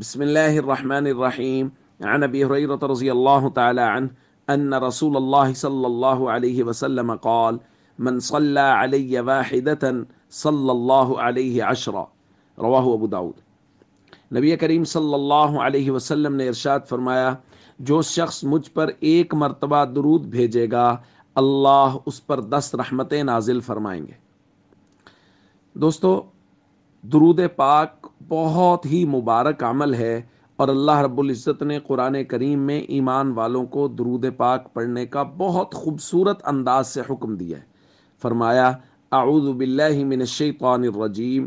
بسم اللہ حریرت رضی اللہ اللہ صلی اللہ علیہ وسلم قال من صلی اللہ علیہ رواہ ابو داود نبی کریم صلی اللہ علیہ وسلم نے ارشاد فرمایا جو شخص مجھ پر ایک مرتبہ درود بھیجے گا اللہ اس پر دس رحمتیں نازل فرمائیں گے دوستو درود پاک بہت ہی مبارک عمل ہے اور اللہ رب العزت نے قرآن کریم میں ایمان والوں کو درود پاک پڑھنے کا بہت خوبصورت انداز سے حکم دیا ہے فرمایا اعوذ باللہ من الشیطان الرجیم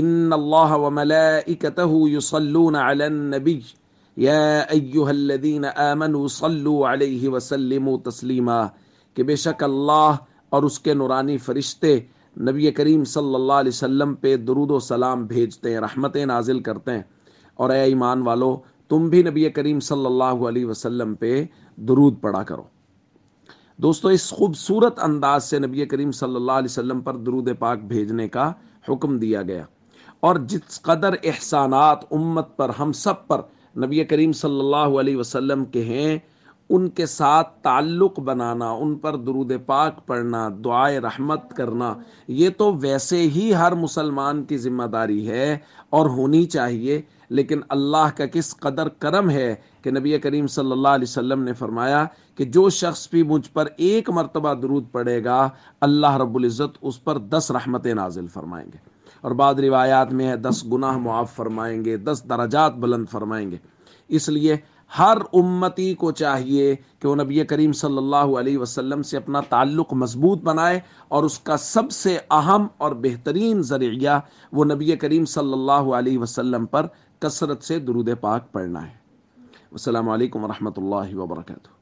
ان اللہ وملائکته یصلون علی النبی یا ایہا الذین آمنوا صلو علیہ وسلموا تسلیما کہ بے شک اللہ اور اس کے نورانی فرشتے نبی کریم صلی اللہ علیہ وسلم پہ درود و سلام بھیجتے ہیں رحمتیں نازل کرتے ہیں اور اے ایمان والو تم بھی نبی کریم صلی اللہ علیہ وسلم پہ درود پڑا کرو دوستو اس خوبصورت انداز سے نبی کریم صلی اللہ علیہ وسلم پر درود پاک بھیجنے کا حکم دیا گیا اور جس قدر احسانات امت پر ہم سب پر نبی کریم صلی اللہ علیہ وسلم کے ہیں ان کے ساتھ تعلق بنانا ان پر درود پاک پڑھنا دعائے رحمت کرنا یہ تو ویسے ہی ہر مسلمان کی ذمہ داری ہے اور ہونی چاہیے لیکن اللہ کا کس قدر کرم ہے کہ نبی کریم صلی اللہ علیہ وسلم نے فرمایا کہ جو شخص بھی مجھ پر ایک مرتبہ درود پڑے گا اللہ رب العزت اس پر دس رحمت نازل فرمائیں گے اور بعد روایات میں ہے دس گناہ معاف فرمائیں گے دس درجات بلند فرمائیں گے اس لیے ہر امتی کو چاہیے کہ وہ نبی کریم صلی اللہ علیہ وسلم سے اپنا تعلق مضبوط بنائے اور اس کا سب سے اہم اور بہترین ذریعہ وہ نبی کریم صلی اللہ علیہ وسلم پر کثرت سے درود پاک پڑھنا ہے السلام علیکم ورحمۃ اللہ وبرکاتہ